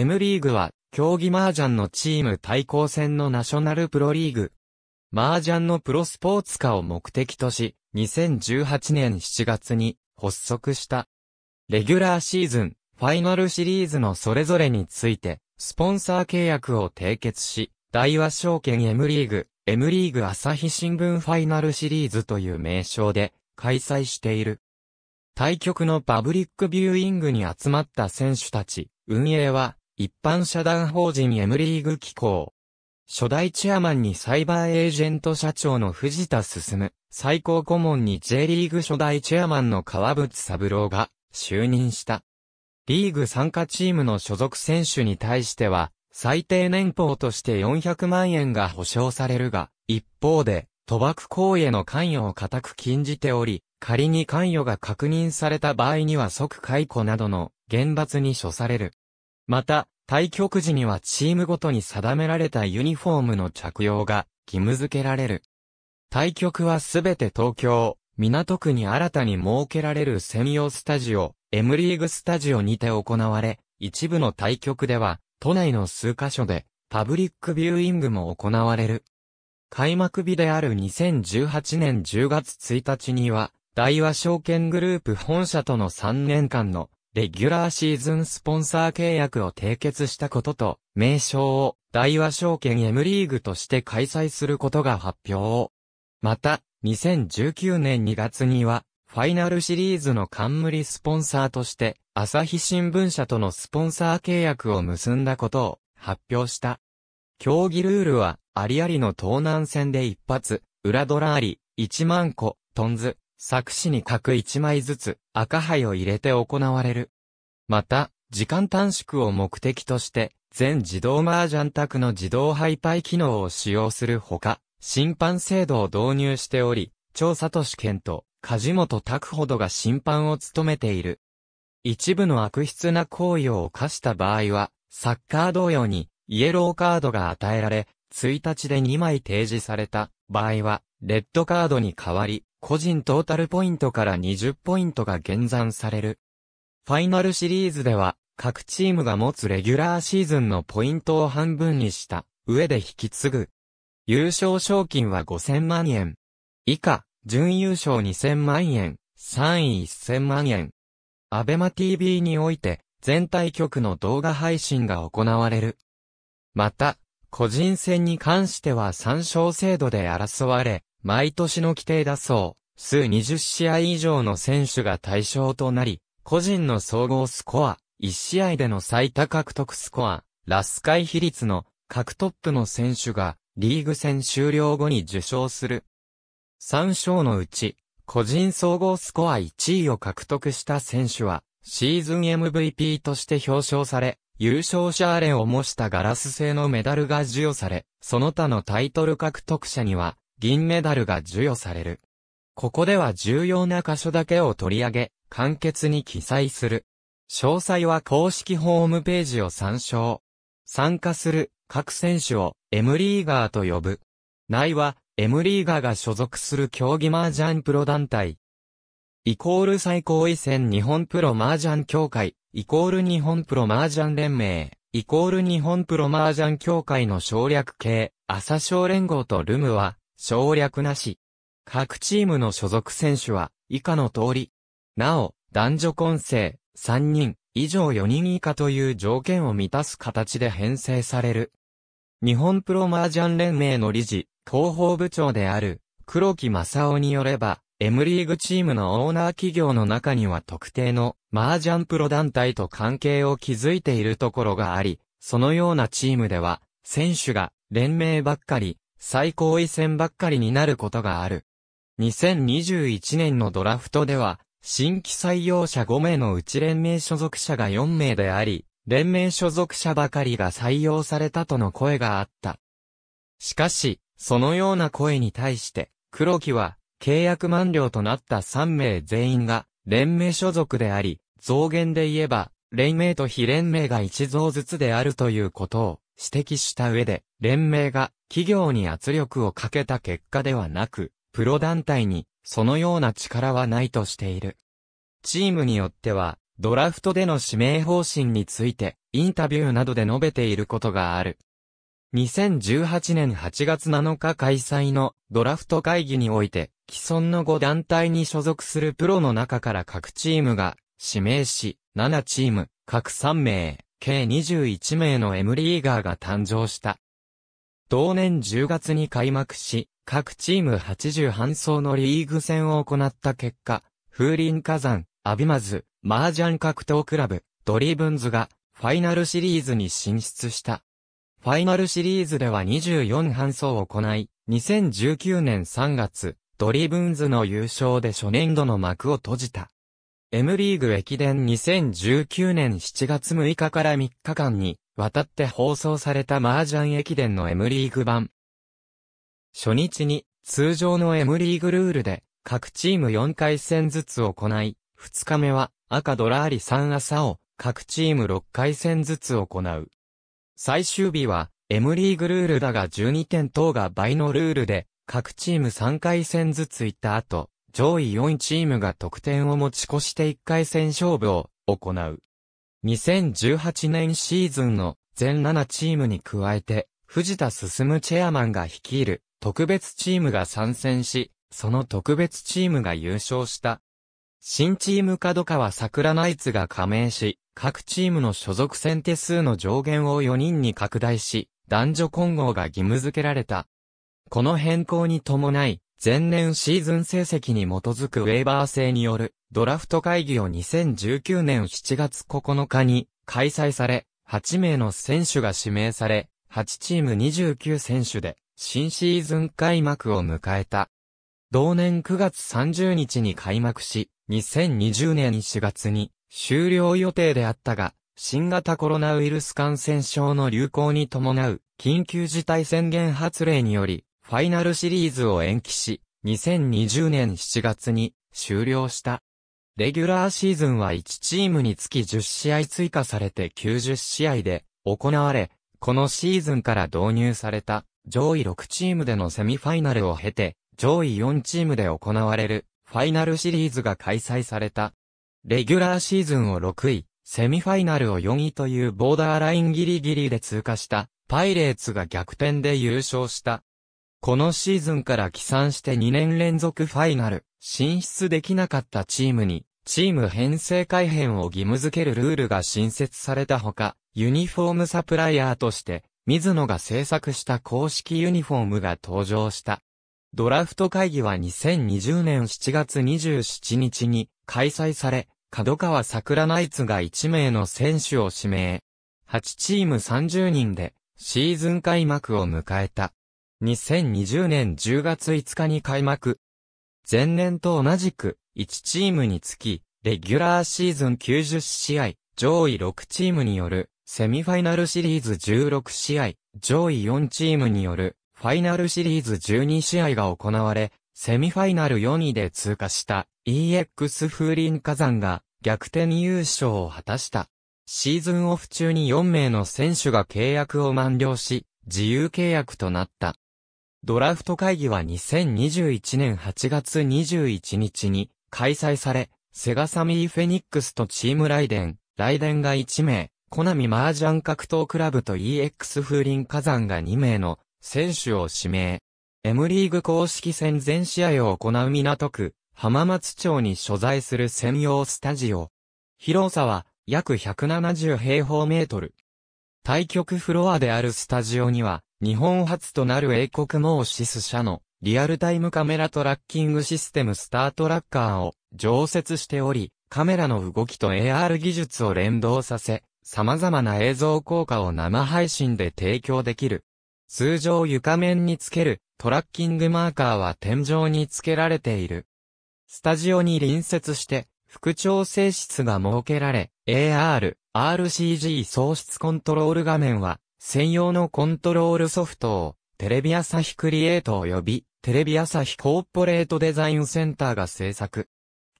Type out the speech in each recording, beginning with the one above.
M リーグは、競技麻雀のチーム対抗戦のナショナルプロリーグ。麻雀のプロスポーツ化を目的とし、2018年7月に発足した。レギュラーシーズン、ファイナルシリーズのそれぞれについて、スポンサー契約を締結し、大和証券 M リーグ、M リーグ朝日新聞ファイナルシリーズという名称で開催している。対局のパブリックビューイングに集まった選手たち、運営は一般社団法人 M リーグ機構。初代チェアマンにサイバーエージェント社長の藤田進、最高顧問に J リーグ初代チェアマンの川淵三郎が就任した。リーグ参加チームの所属選手に対しては、最低年俸として400万円が保証されるが、一方で、賭博行為への関与を固く禁じており、仮に関与が確認された場合には即解雇などの厳罰に処される。また、対局時にはチームごとに定められたユニフォームの着用が義務付けられる。対局はすべて東京、港区に新たに設けられる専用スタジオ、M リーグスタジオにて行われ、一部の対局では、都内の数カ所で、パブリックビューイングも行われる。開幕日である2018年10月1日には、大和証券グループ本社との3年間のレギュラーシーズンスポンサー契約を締結したことと、名称を大和証券 M リーグとして開催することが発表。また、2019年2月には、ファイナルシリーズの冠スポンサーとして、朝日新聞社とのスポンサー契約を結んだことを発表した。競技ルールは、ありありの東南戦で一発、裏ドラあり、1万個、トンズ、作詞にく1枚ずつ赤灰を入れて行われる。また、時間短縮を目的として、全自動麻雀宅の自動ハイパイ機能を使用するほか、審判制度を導入しており、調査都市県と梶本拓ほどが審判を務めている。一部の悪質な行為を犯した場合は、サッカー同様に、イエローカードが与えられ、1日で2枚提示された場合は、レッドカードに代わり、個人トータルポイントから20ポイントが減算される。ファイナルシリーズでは、各チームが持つレギュラーシーズンのポイントを半分にした上で引き継ぐ。優勝賞金は5000万円。以下、準優勝2000万円、3位1000万円。アベマ TV において、全体局の動画配信が行われる。また、個人戦に関しては参照制度で争われ、毎年の規定だそう。数20試合以上の選手が対象となり、個人の総合スコア、1試合での最多獲得スコア、ラスカイ比率の各トップの選手がリーグ戦終了後に受賞する。3賞のうち、個人総合スコア1位を獲得した選手は、シーズン MVP として表彰され、優勝者アレンを模したガラス製のメダルが授与され、その他のタイトル獲得者には、銀メダルが授与される。ここでは重要な箇所だけを取り上げ、簡潔に記載する。詳細は公式ホームページを参照。参加する各選手を M リーガーと呼ぶ。内は M リーガーが所属する競技麻雀プロ団体。イコール最高位戦日本プロ麻雀協会、イコール日本プロ麻雀連盟、イコール日本プロ麻雀協会の省略系、朝小連合とルムは、省略なし。各チームの所属選手は、以下の通り。なお、男女混成、3人、以上4人以下という条件を満たす形で編成される。日本プロマージャン連盟の理事、広報部長である、黒木正夫によれば、M リーグチームのオーナー企業の中には特定のマージャンプロ団体と関係を築いているところがあり、そのようなチームでは、選手が連盟ばっかり最高位戦ばっかりになることがある。2021年のドラフトでは、新規採用者5名のうち連盟所属者が4名であり、連盟所属者ばかりが採用されたとの声があった。しかし、そのような声に対して、黒木は、契約満了となった3名全員が、連盟所属であり、増減で言えば、連盟と非連盟が1増ずつであるということを、指摘した上で、連盟が企業に圧力をかけた結果ではなく、プロ団体にそのような力はないとしている。チームによっては、ドラフトでの指名方針について、インタビューなどで述べていることがある。2018年8月7日開催のドラフト会議において、既存の5団体に所属するプロの中から各チームが指名し、7チーム、各3名、計21名の M リーガーが誕生した。同年10月に開幕し、各チーム80半層のリーグ戦を行った結果、風林火山、アビマズ、マージャン格闘クラブ、ドリブンズが、ファイナルシリーズに進出した。ファイナルシリーズでは24半層を行い、2019年3月、ドリブンズの優勝で初年度の幕を閉じた。M リーグ駅伝2019年7月6日から3日間に、渡って放送された麻雀駅伝の M リーグ版。初日に、通常の M リーグルールで、各チーム4回戦ずつ行い、2日目は、赤ドラーリ3朝を、各チーム6回戦ずつ行う。最終日は、M リーグルールだが12点等が倍のルールで、各チーム3回戦ずつ行った後、上位4チームが得点を持ち越して1回戦勝負を行う。2018年シーズンの全7チームに加えて、藤田進チェアマンが率いる特別チームが参戦し、その特別チームが優勝した。新チーム角川桜ナイツが加盟し、各チームの所属選手数の上限を4人に拡大し、男女混合が義務付けられた。この変更に伴い、前年シーズン成績に基づくウェーバー制によるドラフト会議を2019年7月9日に開催され、8名の選手が指名され、8チーム29選手で新シーズン開幕を迎えた。同年9月30日に開幕し、2020年4月に終了予定であったが、新型コロナウイルス感染症の流行に伴う緊急事態宣言発令により、ファイナルシリーズを延期し、2020年7月に終了した。レギュラーシーズンは1チームにつき10試合追加されて90試合で行われ、このシーズンから導入された上位6チームでのセミファイナルを経て、上位4チームで行われるファイナルシリーズが開催された。レギュラーシーズンを6位、セミファイナルを4位というボーダーラインギリギリで通過したパイレーツが逆転で優勝した。このシーズンから起算して2年連続ファイナル、進出できなかったチームに、チーム編成改編を義務付けるルールが新設されたほか、ユニフォームサプライヤーとして、水野が制作した公式ユニフォームが登場した。ドラフト会議は2020年7月27日に開催され、角川桜ナイツが1名の選手を指名。8チーム30人でシーズン開幕を迎えた。2020年10月5日に開幕。前年と同じく、1チームにつき、レギュラーシーズン90試合、上位6チームによる、セミファイナルシリーズ16試合、上位4チームによる、ファイナルシリーズ12試合が行われ、セミファイナル4位で通過した EX 風林火山が逆転優勝を果たした。シーズンオフ中に4名の選手が契約を満了し、自由契約となった。ドラフト会議は2021年8月21日に開催され、セガサミーフェニックスとチームライデン、ライデンが1名、コナミマージャン格闘クラブと EX 風林火山が2名の選手を指名。M リーグ公式戦全試合を行う港区、浜松町に所在する専用スタジオ。広さは約170平方メートル。対局フロアであるスタジオには、日本初となる英国モーシス社のリアルタイムカメラトラッキングシステムスタートラッカーを常設しており、カメラの動きと AR 技術を連動させ、様々な映像効果を生配信で提供できる。通常床面につけるトラッキングマーカーは天井につけられている。スタジオに隣接して副調整室が設けられ、AR、RCG 喪失コントロール画面は専用のコントロールソフトを、テレビ朝日クリエイト及び、テレビ朝日コーポレートデザインセンターが制作。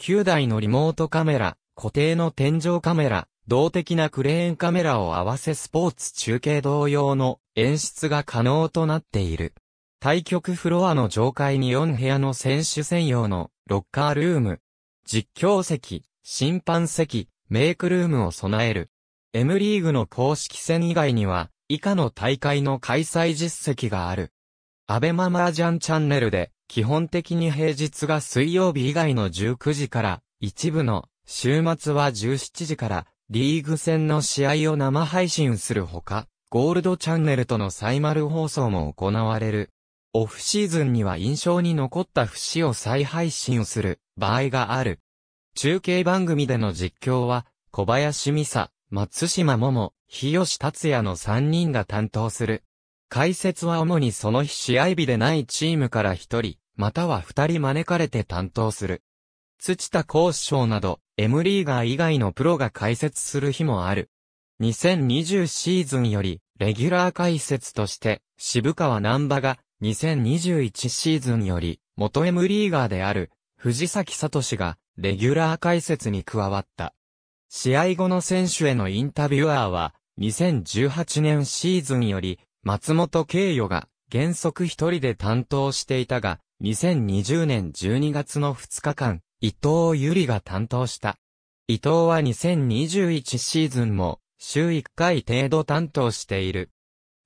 9台のリモートカメラ、固定の天井カメラ、動的なクレーンカメラを合わせスポーツ中継同様の演出が可能となっている。対局フロアの上階に4部屋の選手専用のロッカールーム、実況席、審判席、メイクルームを備える。M リーグの公式戦以外には、以下の大会の開催実績がある。アベママージャンチャンネルで、基本的に平日が水曜日以外の19時から、一部の週末は17時から、リーグ戦の試合を生配信するほか、ゴールドチャンネルとのサイマル放送も行われる。オフシーズンには印象に残った節を再配信する場合がある。中継番組での実況は、小林美佐、松島桃、日吉達也の3人が担当する。解説は主にその日試合日でないチームから1人、または2人招かれて担当する。土田幸章など、M リーガー以外のプロが解説する日もある。2020シーズンより、レギュラー解説として、渋川南波が、2021シーズンより、元 M リーガーである、藤崎聡が、レギュラー解説に加わった。試合後の選手へのインタビュアーは、2018年シーズンより、松本慶与が原則一人で担当していたが、2020年12月の2日間、伊藤ゆ里が担当した。伊藤は2021シーズンも、週1回程度担当している。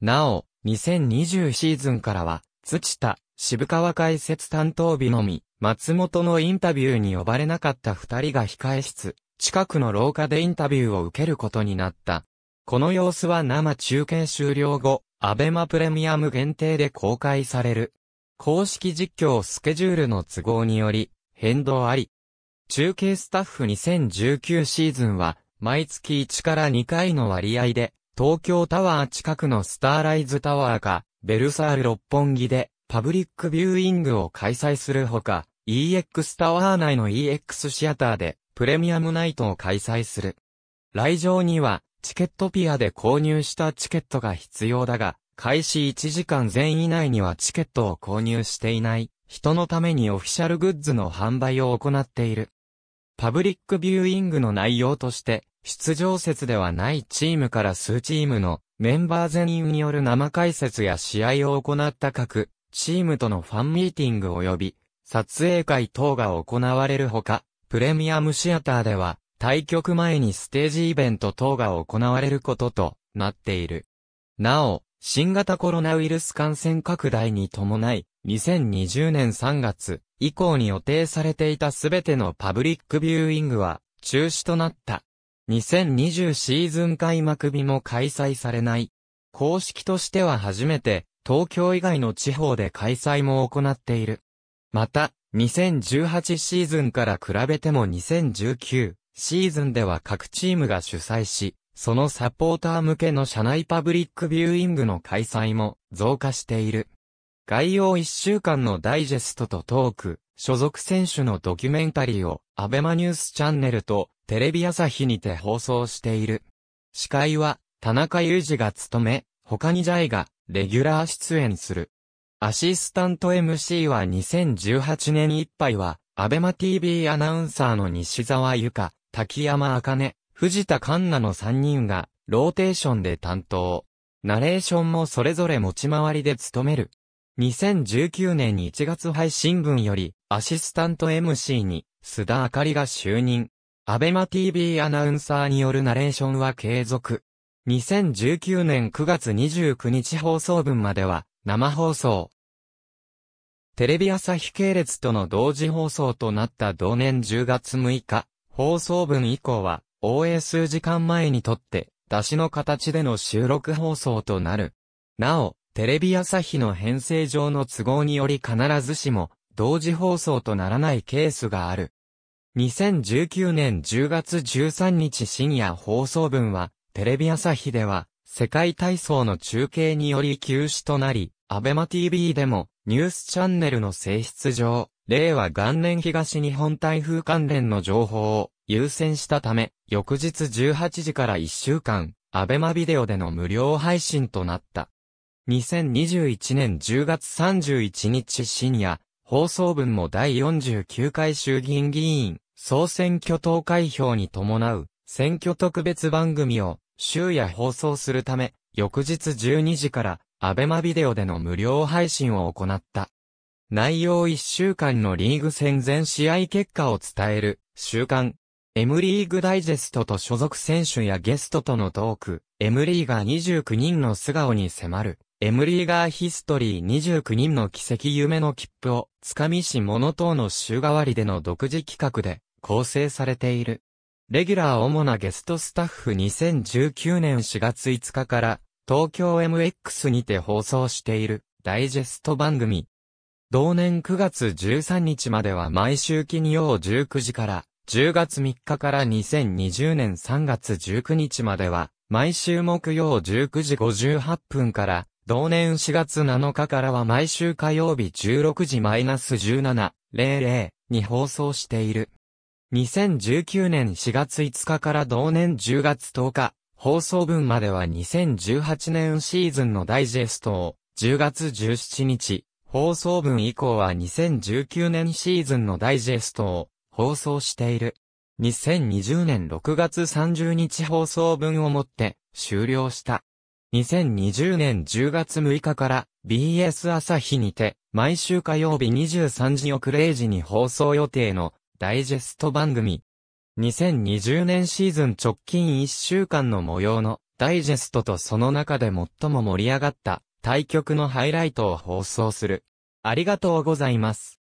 なお、2020シーズンからは、土田、渋川解説担当日のみ、松本のインタビューに呼ばれなかった二人が控え室、近くの廊下でインタビューを受けることになった。この様子は生中継終了後、アベマプレミアム限定で公開される。公式実況スケジュールの都合により、変動あり。中継スタッフ2019シーズンは、毎月1から2回の割合で、東京タワー近くのスターライズタワーか、ベルサール六本木で、パブリックビューイングを開催するほか、EX タワー内の EX シアターで、プレミアムナイトを開催する。来場には、チケットピアで購入したチケットが必要だが、開始1時間前以内にはチケットを購入していない人のためにオフィシャルグッズの販売を行っている。パブリックビューイングの内容として、出場説ではないチームから数チームのメンバー全員による生解説や試合を行った各チームとのファンミーティング及び撮影会等が行われるほか、プレミアムシアターでは、対局前にステージイベント等が行われることとなっている。なお、新型コロナウイルス感染拡大に伴い、2020年3月以降に予定されていたすべてのパブリックビューイングは中止となった。2020シーズン開幕日も開催されない。公式としては初めて東京以外の地方で開催も行っている。また、2018シーズンから比べても2019シーズンでは各チームが主催し、そのサポーター向けの社内パブリックビューイングの開催も増加している。概要1週間のダイジェストとトーク、所属選手のドキュメンタリーをアベマニュースチャンネルとテレビ朝日にて放送している。司会は田中裕二が務め、他にジャイがレギュラー出演する。アシスタント MC は2018年いっぱいは、アベマ TV アナウンサーの西沢由か、滝山茜、藤田環奈の3人が、ローテーションで担当。ナレーションもそれぞれ持ち回りで務める。2019年1月配信分より、アシスタント MC に、須田あかりが就任。アベマ TV アナウンサーによるナレーションは継続。2019年9月29日放送分までは、生放送。テレビ朝日系列との同時放送となった同年10月6日、放送分以降は、応援数時間前にとって、出しの形での収録放送となる。なお、テレビ朝日の編成上の都合により必ずしも、同時放送とならないケースがある。2019年10月13日深夜放送分は、テレビ朝日では、世界体操の中継により休止となり、アベマ TV でも、ニュースチャンネルの性質上、令和元年東日本台風関連の情報を優先したため、翌日18時から1週間、アベマビデオでの無料配信となった。2021年10月31日深夜、放送分も第49回衆議院議員、総選挙投開票に伴う、選挙特別番組を週夜放送するため、翌日12時から、アベマビデオでの無料配信を行った。内容1週間のリーグ戦全試合結果を伝える、週刊、M リーグダイジェストと所属選手やゲストとのトーク、M リーガー29人の素顔に迫る、M リーガーヒストリー29人の奇跡夢の切符を、つかみし者等の週替わりでの独自企画で、構成されている。レギュラー主なゲストスタッフ2019年4月5日から東京 MX にて放送しているダイジェスト番組。同年9月13日までは毎週金曜19時から10月3日から2020年3月19日までは毎週木曜19時58分から同年4月7日からは毎週火曜日16時 -1700 に放送している。2019年4月5日から同年10月10日、放送分までは2018年シーズンのダイジェストを、10月17日、放送分以降は2019年シーズンのダイジェストを、放送している。2020年6月30日放送分をもって、終了した。2020年10月6日から BS 朝日にて毎週火曜日23時遅0時に放送予定のダイジェスト番組。2020年シーズン直近1週間の模様のダイジェストとその中で最も盛り上がった対局のハイライトを放送する。ありがとうございます。